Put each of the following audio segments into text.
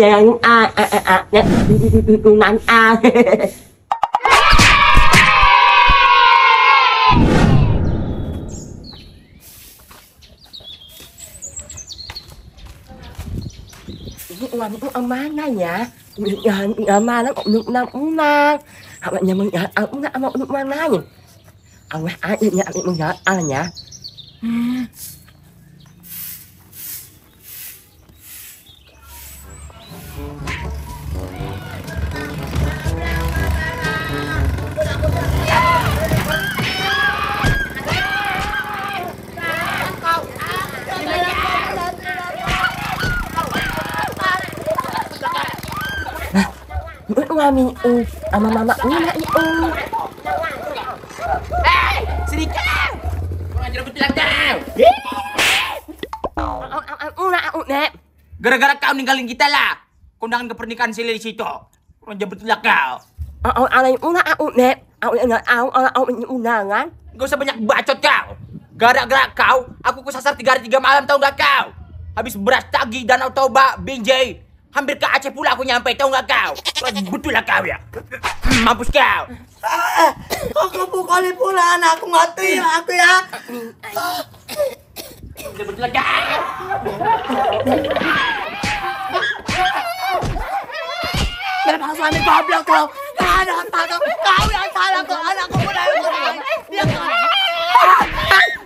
Yang a a a a nắng a ông má ngay nhà nhà ma nó cũng nhục nam cũng na học là nhà mình nhà ăn cũng na mà nhục ma na nhỉ ông má ai nhà mình nhà ăn là nhà ngami u oh, ama mama ngina i ung. Oh. Hei, sini kau. Mengajar betilang kau. Ula ula. Gara-gara kau ninggalin kita lah. Kondangan ke si Lili situ. Mengajar betilang kau. Oh, oh, ula ula. Au ala au ala au undangan. Gak usah banyak bacot kau. Gara-gara kau, aku kesasar tiga hari tiga malam tau gak kau? Habis beras tagi, danau toba, binjai, Hampir ke Aceh pula aku nyampe, tau gak kau? Betul lah kau ya. Mampus kau. Kok kau pukuli pula anakku mati ya aku ya. Betul lah kau. Memang suami goblok kau. Anak kau, kau yang salah kau. Anakku pun yang salah. Dia salah.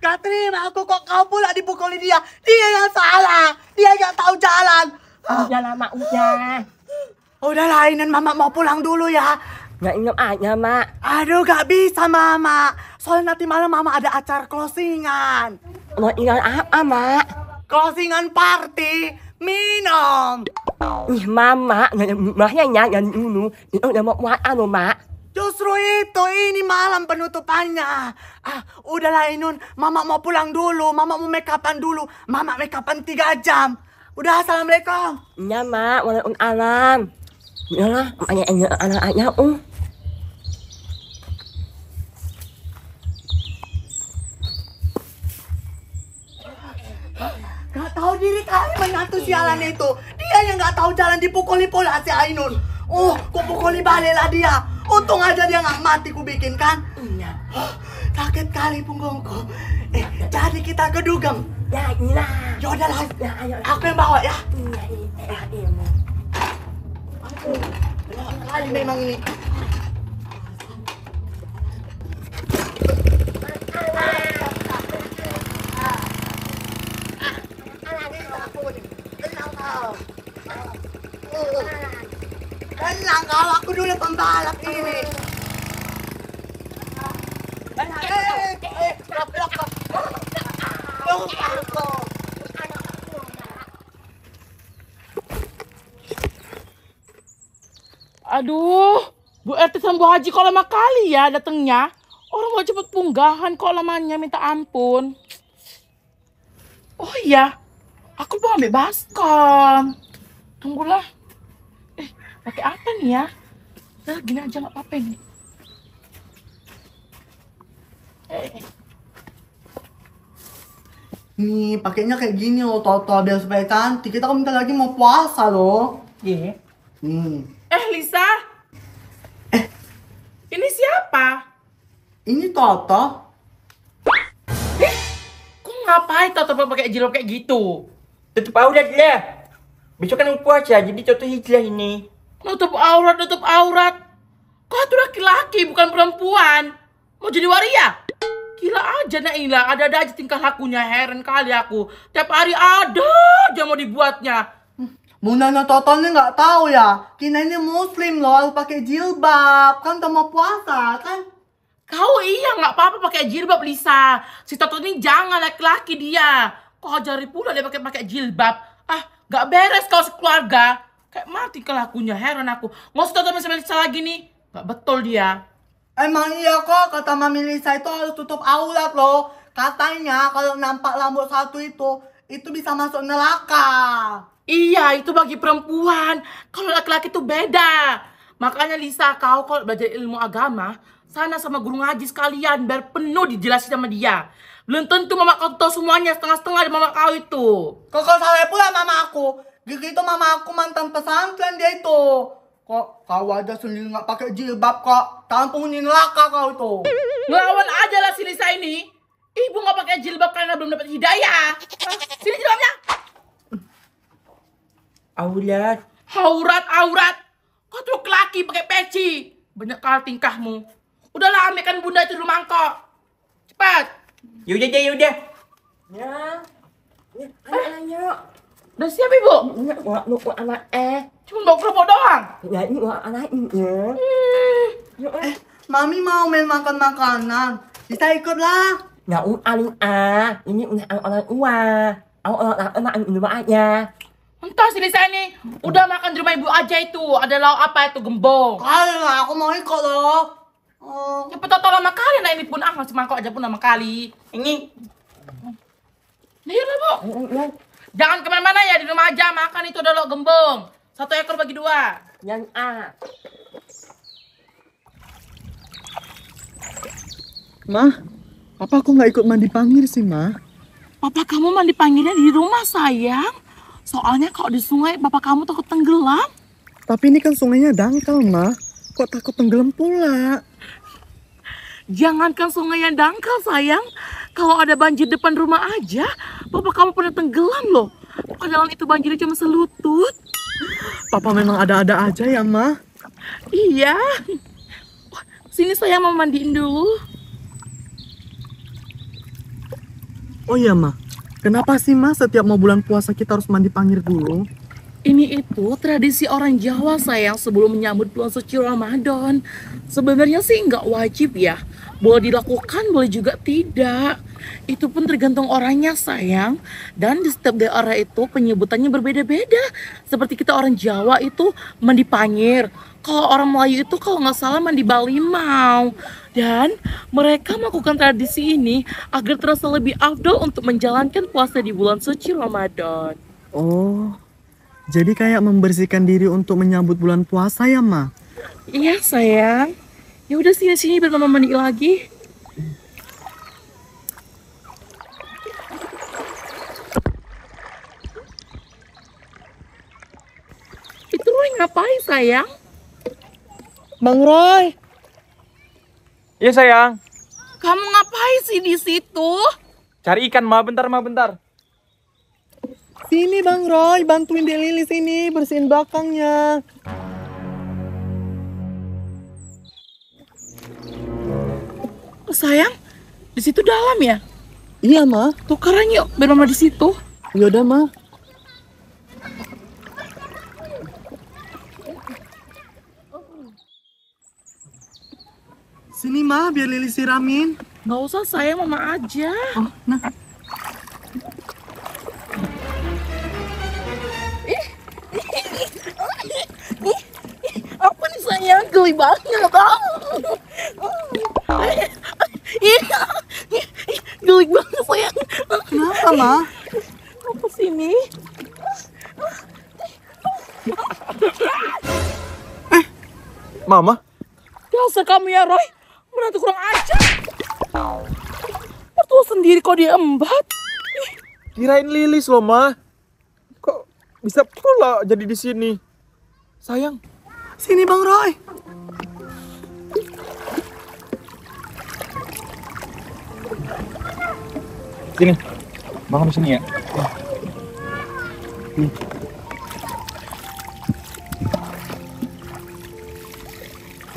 Gak aku kok kau pula dipukuli dia. Dia yang salah. Dia yang tahu jalan. Ah. Udah lama udah. Udah lainan mama mau pulang dulu ya. Nggak ingat aja, Mak. Aduh, gak bisa, Mama. Soalnya nanti malam Mama ada acara closingan. Mau ingat apa, Mak? Closingan party minum. Ih, Mama, nyanyi dulu. Ini udah mau buat anu, Mak. Justru itu, ini malam penutupannya. Ah, udahlah Inun, mama mau pulang dulu, mama mau make upan dulu. Mama make upan 3 jam. Udah, Assalamualaikum. Iya, Mak. Waalaikumsalam. Ya lah, makanya anak-anaknya, um. Gak tahu diri kali menantu sialan itu. Dia yang gak tahu jalan dipukuli pula si Ainun. Oh, kupukuli lah dia. Untung aja dia nggak mati ku bikin kan. Iya. Oh, sakit kali punggungku. Eh, jadi kita ke dugem. Ya, iya. Yaudah lah. Ya, ayo. Aku yang bawa ya. Iya, iya, iya. iya, iya. Aduh, kali memang ini. aku dulu pembalap ini. Eh, eh, eh, Aduh, Bu RT sama Bu Haji kok lama kali ya datangnya. Orang mau cepet punggahan kok lamanya minta ampun. Oh iya, aku mau ambil baskom. Tunggulah pakai apa nih ya nah gini aja nggak apa-apa nih eh. nih pakainya kayak gini loh toto biar supaya cantik kita kan bentar lagi mau puasa loh iya yeah. hmm. eh Lisa eh ini siapa ini Toto eh, kok ngapain Toto pakai jilbab kayak gitu tutup aja dia. besok kan puasa jadi Toto hijrah ini Nutup aurat, nutup aurat. Kau tuh laki-laki, bukan perempuan. Mau jadi waria? Gila aja Naila, ada-ada aja tingkah lakunya, heran kali aku. Tiap hari ada aja mau dibuatnya. Muna na Toto ini nggak tahu ya, Kina ini muslim loh, harus pakai jilbab, kan mau puasa kan? Kau iya nggak apa-apa pakai jilbab Lisa. Si Toto ini jangan laki-laki dia. Kau ajari pula dia pakai pakai jilbab. Ah, nggak beres kau sekeluarga. Kayak mati kelakunya, heran aku. Nggak usah tutup Miss Melisa lagi nih. Nggak betul dia. Emang iya kok, kata Mami Lisa itu harus tutup aurat loh. Katanya kalau nampak rambut satu itu, itu bisa masuk neraka. Iya, itu bagi perempuan. Kalau laki-laki itu beda. Makanya Lisa, kau kalau belajar ilmu agama, sana sama guru ngaji sekalian biar penuh dijelasin sama dia. Belum tentu mama kau tahu semuanya setengah-setengah di mama kau itu. Kok kau salah pula mama aku. Gigi itu mama aku mantan pesantren dia itu. Kok kau aja sendiri nggak pakai jilbab kok? Tampung laka kau itu. Ngelawan aja lah si Lisa ini. Ibu nggak pakai jilbab karena belum dapat hidayah. Hah? Sini jilbabnya. Aurat. Aurat, aurat. Kau tuh laki pakai peci. Banyak kali tingkahmu. Udahlah ambilkan bunda itu rumah kok Cepat. Yaudah, yaudah. Ya. Ya, ayo, ayo. Udah siap ibu? Enggak, gua lu anak eh. Cuma bawa kerupuk doang. Ya ini gua anaknya. Hmm. Ya, eh. eh, mami mau main makan makanan. Kita ikutlah. Nggak ya, uang ah, ah. Ini udah orang uang. Aku ah. ah, orang anak di rumah aja. Ya. Entah sih Lisa ini. Udah makan di rumah ibu aja itu. Ada lauk apa itu gembong? Kalau aku mau ikut loh. Oh. Ya petot lama kali nah ini pun ah masih mangkok aja pun lama kali. Ini. Lihat lah bu. Jangan kemana-mana ya, di rumah aja makan itu dulu gembong. Satu ekor bagi dua. Yang A. Ma, papa aku nggak ikut mandi panggil sih, ma. Papa kamu mandi panggilnya di rumah, sayang. Soalnya kalau di sungai, papa kamu takut tenggelam. Tapi ini kan sungainya dangkal, ma. Kok takut tenggelam pula? Jangankan sungai yang dangkal, sayang. Kalau ada banjir depan rumah aja, papa kamu pernah tenggelam loh. Padahal itu banjirnya cuma selutut. Papa memang ada-ada aja ya, Ma. Iya. Sini saya mau mandiin dulu. Oh iya, Ma. Kenapa sih, Ma, setiap mau bulan puasa kita harus mandi panggir dulu? Ini itu tradisi orang Jawa sayang sebelum menyambut bulan suci Ramadan. Sebenarnya sih nggak wajib ya. Boleh dilakukan, boleh juga tidak. Itu pun tergantung orangnya sayang. Dan di setiap daerah itu penyebutannya berbeda-beda. Seperti kita orang Jawa itu mandi panir. Kalau orang Melayu itu kalau nggak salah mandi balimau. Dan mereka melakukan tradisi ini agar terasa lebih afdol untuk menjalankan puasa di bulan suci Ramadan. Oh, jadi kayak membersihkan diri untuk menyambut bulan puasa ya, Ma? Iya, sayang. Ya udah sini-sini biar Mama mandi lagi. Itu Roy ngapain, sayang? Bang Roy. Iya, sayang. Kamu ngapain sih di situ? Cari ikan, Ma. Bentar, Ma. Bentar. Sini Bang Roy, bantuin Delili sini bersihin belakangnya. sayang, di situ dalam ya? Iya, Ma. Tukaran yuk, biar Mama di situ. Iya udah Ma. Sini, Ma, biar Lili siramin. Nggak usah, saya Mama aja. Oh, nah. apa nih saya geli banget bang iya geli banget saya kenapa ma apa sih eh mama dasar kamu ya Roy menantu kurang aja, mertua sendiri kok dia kirain Lilis loh ma kok bisa pula jadi di sini sayang Sini Bang Roy. Sini. Bang harus sini ya.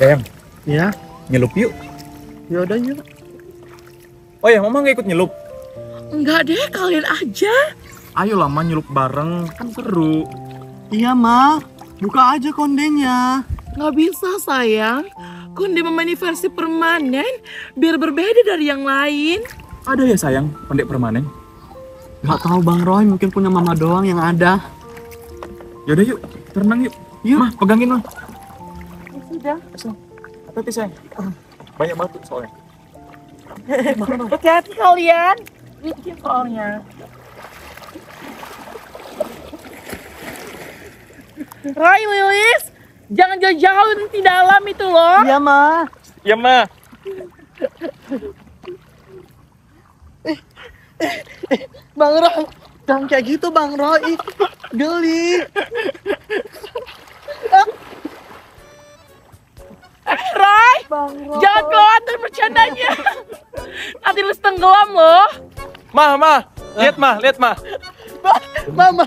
Sayang. Ya. Iya. Nyelup yuk. Ya udah yuk. Oh ya, Mama nggak ikut nyelup? Enggak deh, kalian aja. Ayo lama nyelup bareng, kan seru. Iya, Ma. Buka aja kondenya. Nggak bisa sayang. Konde memani versi permanen biar berbeda dari yang lain. Ada ya sayang pendek permanen? Nggak tahu Bang Roy mungkin punya mama doang yang ada. Yaudah yuk, renang yuk. Yuk. Mah, pegangin mah. Ya sudah. Tapi sayang. Banyak batu soalnya. Hati-hati kalian. ini soalnya. Roy Lilis, jangan jauh-jauh nanti dalam itu loh. Iya, Ma. Iya, Ma. eh, eh, Bang Roy, jangan kayak gitu Bang Roy. Geli. Roy, Bang jangan keluar dari bercandanya. Nanti lu tenggelam loh. Ma, ma, lihat ma, lihat ma. Ma, ma. ma.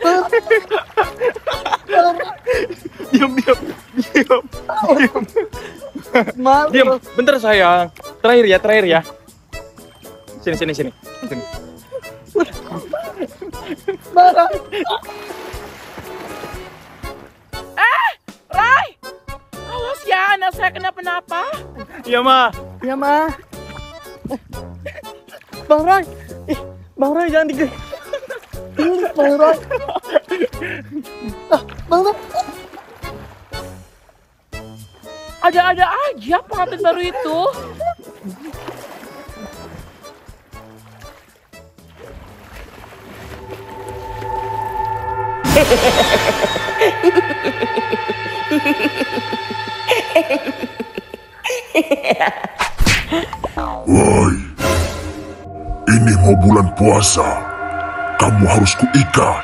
diam diam diam diam diam bentar sayang terakhir ya terakhir ya sini sini sini sini marah eh Rai awas ya anak saya kenapa-napa iya ma iya ma eh, Bang Rai, ih, eh, Bang Rai jangan digigit. Pangeran. Ah, mana? Ada-ada aja pengantin baru itu. Woi, ini mau bulan puasa kamu harus kuikat.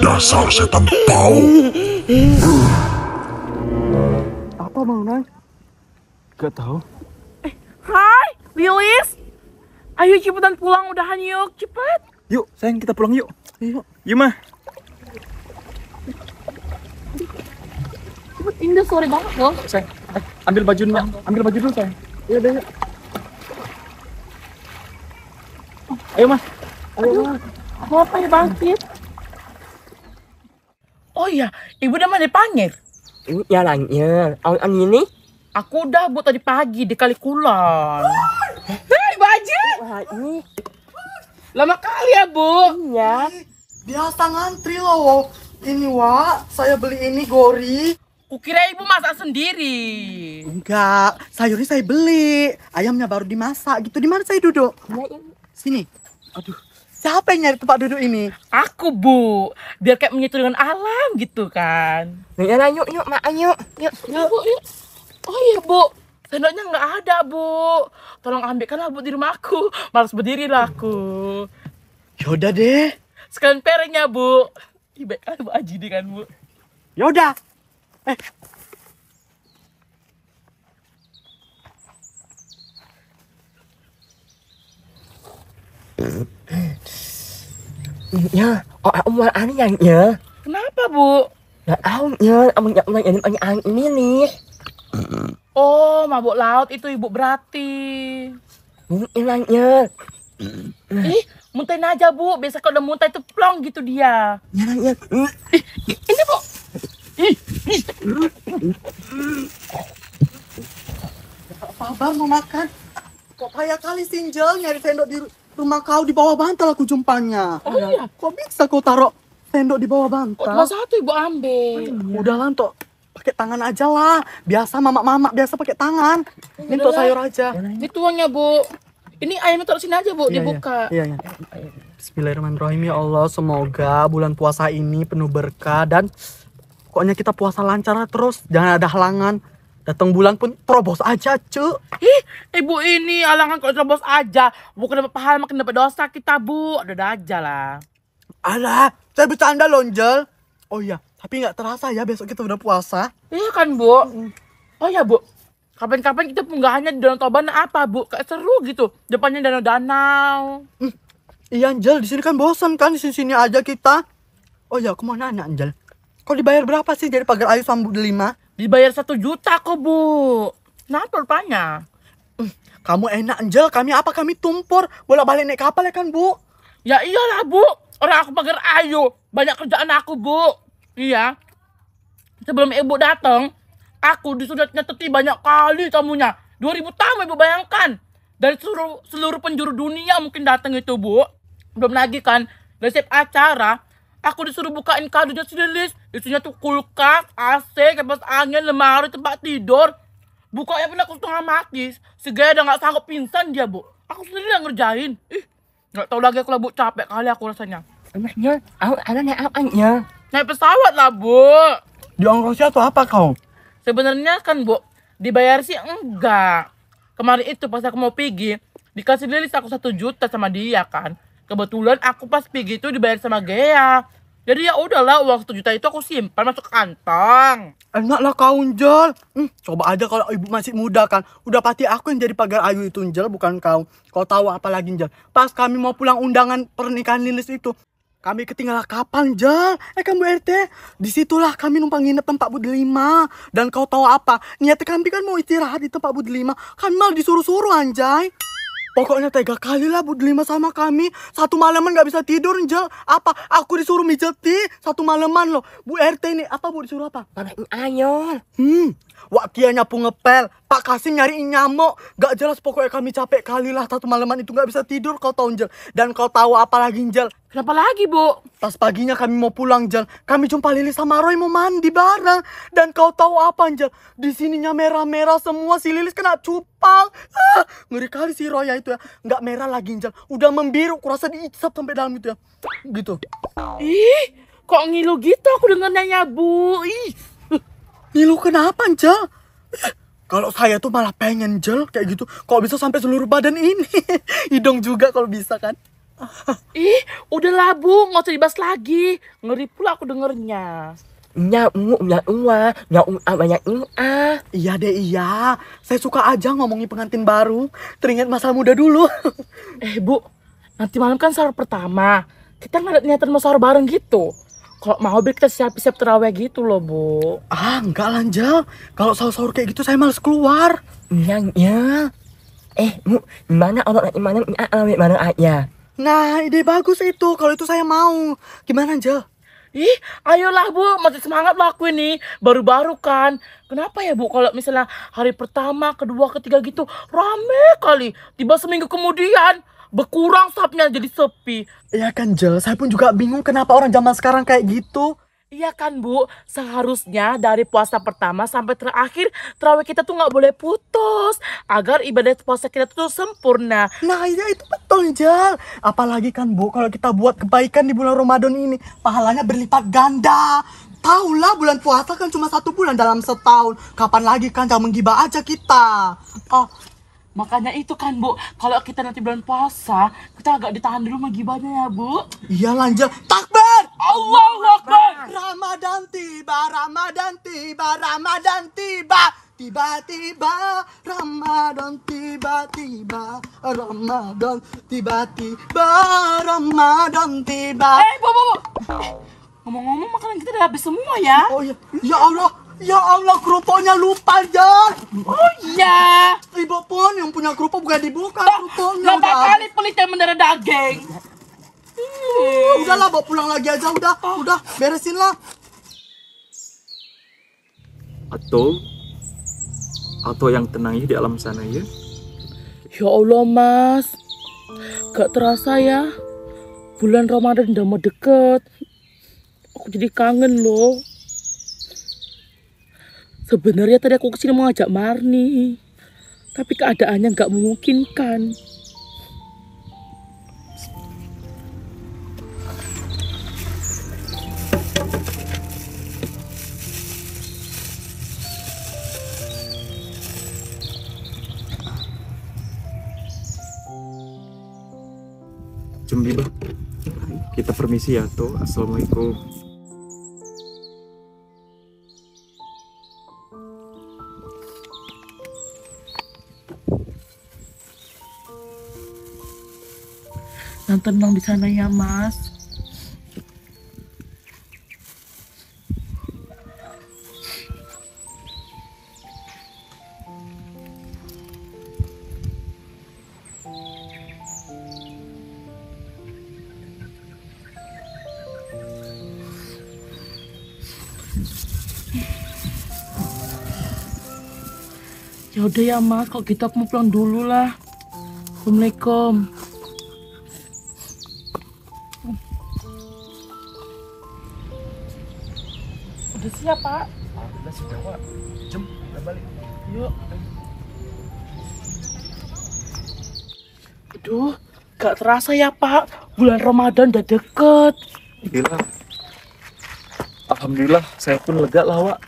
Dasar setan pau. Apa Bang Nai? Gak tahu. Eh, hai, Lilis. Ayo cepetan pulang udahan yuk, cepet. Yuk, sayang kita pulang yuk. Yuk, yuk mah. Cepet, indah sore banget loh. Sayang, eh, ambil baju dulu, ambil baju dulu sayang. Iya, deh. Ayo mas. Ayo. Apa ya bangkit? Oh iya, ibu udah mandi panggil? Ibu ya langnya. Ang ini? Aku udah buat tadi pagi di kali kulon. Hei, baju. Ini. Lama kali ya, Bu. Iya. Biasa ngantri loh. Ini, Wak. Saya beli ini gori. Kukira ibu masak sendiri. Enggak, sayurnya saya beli. Ayamnya baru dimasak gitu. Di mana saya duduk? Ya, Sini. Aduh, siapa yang nyari tempat duduk ini? Aku, Bu. Biar kayak menyatu dengan alam gitu kan. Ya, nyuk nyuk yuk, Mak, yuk. Yuk, yuk. Ya, Bu, yuk. Oh iya, Bu. Sendoknya nggak ada, Bu. Tolong ambilkanlah, Bu, di rumah aku. Males berdiri lah aku. Yaudah deh. Sekalian perengnya, Bu. Ih, baik Bu Aji dengan Bu. Yaudah. Eh, Nya, oh aku mau yang nya. Kenapa bu? Nggak tahu nya, kamu nggak mau anyang anyang ini nih. Oh, mabuk laut itu ibu berarti. Hilangnya. Ih, muntah aja bu. Biasa kalau udah muntah itu plong gitu dia. Ih, Ini bu. Ih, ih. Apa bang mau makan. Kok kaya kali sinjel nyari sendok di rumah kau di bawah bantal aku jumpanya. Oh iya. Kok bisa kau taruh sendok di bawah bantal? Oh, satu ibu ambil. Oh, iya. Udah lah, Tok. Pakai tangan aja lah. Biasa mamak-mamak biasa pakai tangan. Iya, ini Tok iya. sayur aja. Ini tuangnya, Bu. Ini ayamnya taruh sini aja, Bu, iya, dibuka. Iya, iya. iya. Bismillahirrahmanirrahim ya Allah, semoga bulan puasa ini penuh berkah dan pokoknya kita puasa lancar terus, jangan ada halangan. Datang bulan pun terobos aja, cu. Ih, ibu ini alangkah kok terobos aja. Bukan dapat pahala makin dapat dosa kita, Bu. Udah aja lah. Alah, saya bercanda lonjol Oh iya, tapi nggak terasa ya besok kita udah puasa. Iya kan, Bu. Oh iya, Bu. Kapan-kapan kita pun hanya di Danau Toba nah apa, Bu? Kayak seru gitu. Depannya danau-danau. Hmm. Iya, Angel. Di sini kan bosan kan. Di sini-sini aja kita. Oh iya, aku mau nanya, Angel. Kau dibayar berapa sih dari pagar ayu sambu delima? Dibayar satu juta kok bu. Nah rupanya? Eh, kamu enak Angel, kami apa kami tumpur. Bola balik naik kapal ya kan bu? Ya iyalah bu. Orang aku pagar ayu. Banyak kerjaan aku bu. Iya. Sebelum ibu datang, aku disudah nyeteti banyak kali tamunya. 2000 tamu ibu bayangkan. Dari seluruh, seluruh penjuru dunia mungkin datang itu bu. Belum lagi kan, resep acara, Aku disuruh bukain kadonya si Lilis. Isinya tuh kulkas, AC, kipas angin, lemari, tempat tidur. Bukanya pun aku setengah mati. Si Gaya udah gak sanggup pingsan dia, Bu. Aku sendiri yang ngerjain. Ih, gak tau lagi aku lah, Bu. Capek kali aku rasanya. Emangnya, aku ada naik apa ya? Naik pesawat lah, Bu. Di ongkosnya atau apa kau? Sebenarnya kan, Bu, dibayar sih enggak. Kemarin itu pas aku mau pergi, dikasih Lilis aku satu juta sama dia kan kebetulan aku pas pergi itu dibayar sama Gea jadi ya udahlah uang satu juta itu aku simpan masuk kantong. Enaklah kau Unjel. Hmm, coba aja kalau ibu masih muda kan. Udah pasti aku yang jadi pagar ayu itu Unjel bukan kau. Kau tahu apa lagi Unjel? Pas kami mau pulang undangan pernikahan Lilis itu. Kami ketinggalan kapan Jel? Eh kamu RT? Disitulah kami numpang nginep tempat Bu Delima. Dan kau tahu apa? Niatnya kami kan mau istirahat di tempat Bu Delima. Kami malah disuruh-suruh anjay. Pokoknya tega kali lah Lima sama kami. Satu malaman gak bisa tidur, Njel. Apa? Aku disuruh mijeti satu malaman loh. Bu RT ini apa Bu disuruh apa? Tanah ayol. Hmm, Wak Kia nyapu ngepel, Pak Kasim nyari nyamuk. Gak jelas pokoknya kami capek kali lah satu malaman itu gak bisa tidur kau tahu Jel. Dan kau tahu apa lagi Jel? Kenapa lagi Bu? Pas paginya kami mau pulang Jel, kami jumpa Lili sama Roy mau mandi bareng. Dan kau tahu apa Jel? Di sininya merah-merah semua si Lilis kena cupang. Ah, ngeri kali si Roy ya itu ya. Gak merah lagi Jel, udah membiru. Kurasa diisap sampai dalam itu ya. Gitu. Ih, kok ngilu gitu aku dengarnya Bu? Ih, Nilu kenapa, Jel? Kalau saya tuh malah pengen jel kayak gitu. Kok bisa sampai seluruh badan ini? Hidung juga kalau bisa kan. Ih, udahlah Bu, nggak usah dibahas lagi. Ngeri pula aku dengernya. ungu, nyau, nyau, banyak ah. Iya deh, iya. Saya suka aja ngomongin pengantin baru. Teringat masa muda dulu. eh, Bu, nanti malam kan sahur pertama. Kita nggak ada niatan mau sahur bareng gitu kalau mau kita siap-siap terawih gitu loh bu ah enggak lanjal kalau sahur-sahur kayak gitu saya males keluar nyang ya eh bu, gimana orang gimana gimana ah, ah, ah, ya nah ide bagus itu kalau itu saya mau gimana Jal? Ih, ayolah Bu, masih semangat lah aku ini. Baru-baru kan. Kenapa ya Bu kalau misalnya hari pertama, kedua, ketiga gitu rame kali. Tiba seminggu kemudian berkurang subnya jadi sepi. Iya kan Jel, saya pun juga bingung kenapa orang zaman sekarang kayak gitu. Iya kan Bu, seharusnya dari puasa pertama sampai terakhir terawih kita tuh nggak boleh putus agar ibadah puasa kita tuh sempurna. Nah iya itu betul jel. Apalagi kan Bu, kalau kita buat kebaikan di bulan Ramadan ini pahalanya berlipat ganda. Taulah bulan puasa kan cuma satu bulan dalam setahun. Kapan lagi kan jangan menggibah aja kita. Oh, Makanya itu kan Bu, kalau kita nanti bulan puasa, kita agak ditahan di rumah gibahnya ya Bu. Iya lanjut. Takbir! Allahu Akbar! Ramadan tiba, Ramadan tiba, Ramadan tiba. Tiba-tiba Ramadan tiba-tiba Ramadan tiba-tiba Ramadan tiba. Eh, Bu, Bu, Bu. Eh, ngomong-ngomong makanan kita udah habis semua ya. Oh iya. Ya Allah, Ya Allah, kerupuknya lupa, Jon. Oh iya. Ibu pun yang punya kerupuk bukan dibuka kerupuknya. Berapa kali pelit yang mendarah daging? Uh, udahlah, bawa pulang lagi aja. Udah, oh. udah, beresin lah. Atau, atau yang tenangnya di alam sana ya. Ya Allah, Mas. Gak terasa ya, bulan Ramadan udah mau deket. Aku jadi kangen loh. Sebenarnya tadi aku kesini mau ajak Marni. Tapi keadaannya nggak memungkinkan. Cemburu? kita permisi ya tuh. Assalamualaikum. tenang di sana ya mas Ya udah ya mas, kok kita gitu aku mau pulang dulu lah. Assalamualaikum. Aduh, gak terasa ya Pak, bulan Ramadan udah deket. Gila. Alhamdulillah, saya pun lega lah Wak.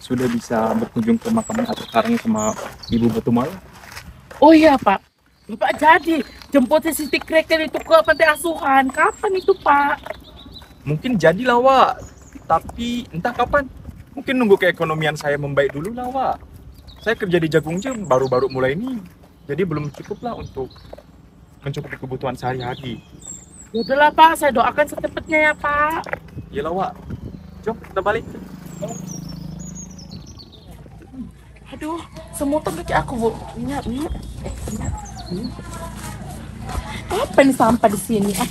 Sudah bisa berkunjung ke makam atau karang sama Ibu Batu Mala. Oh iya Pak, Bapak jadi jemputnya Siti Kreken itu ke Pantai Asuhan. Kapan itu Pak? Mungkin jadilah Wak, tapi entah kapan. Mungkin nunggu keekonomian saya membaik dulu lah Wak saya kerja di Jagung aja baru-baru mulai ini jadi belum cukup lah untuk mencukupi kebutuhan sehari-hari ya udahlah pak saya doakan secepatnya ya pak iya lah wak jom kita balik aduh semut kaki aku bu minyak minyak eh, minyak apa nih sampah di sini ah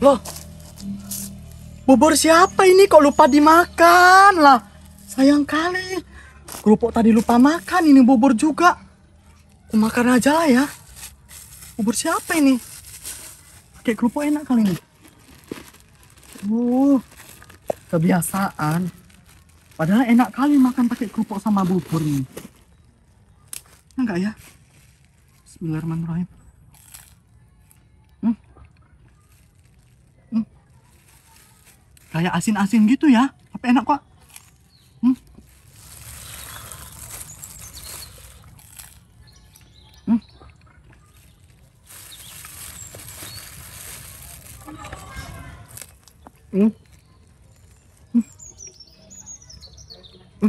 loh Bubur siapa ini kok lupa dimakan lah? Sayang kali. Kerupuk tadi lupa makan, ini bubur juga. Aku makan aja lah ya. Bubur siapa ini? Pakai kerupuk enak kali ini. Uh, kebiasaan. Padahal enak kali makan pakai kerupuk sama bubur ini. Enggak ya? Bismillahirrahmanirrahim. kayak asin-asin gitu ya tapi enak kok hmm. Hmm. Hmm. hmm?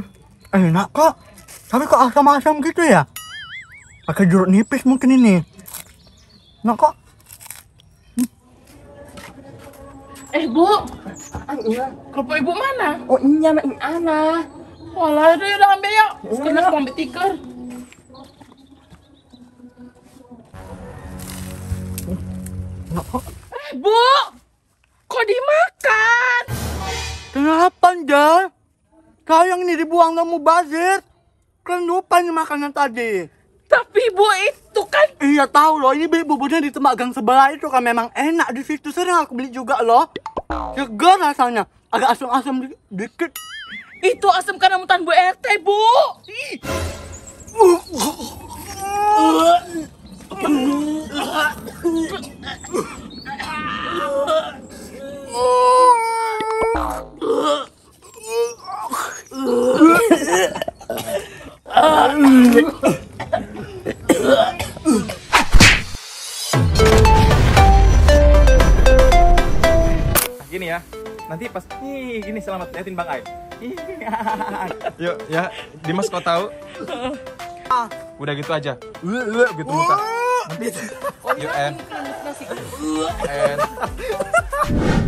hmm? Eh, enak kok tapi kok asam-asam gitu ya pakai jeruk nipis mungkin ini enak kok hmm. eh bu iya kerupuk ibu mana oh iya mah ini ana walah itu ya udah iya. ambil yuk sekarang aku ambil tikar eh, Bu, kok dimakan? Kenapa, Jan? Kau yang ini dibuang kamu bazir. Kan lupa nih makanan tadi. Tapi Bu itu kan... Iya tahu loh, ini beli buburnya di tempat gang sebelah itu kan memang enak di situ. Sering aku beli juga loh segar rasanya agak asam-asam di dikit itu asam karena mutan bu rt bu Ah! nanti pas nih gini selamat liatin bang Ai yuk ya Dimas kau tahu udah gitu aja uhuh. gitu muka uhuh. nanti oh, iya, yuk and, and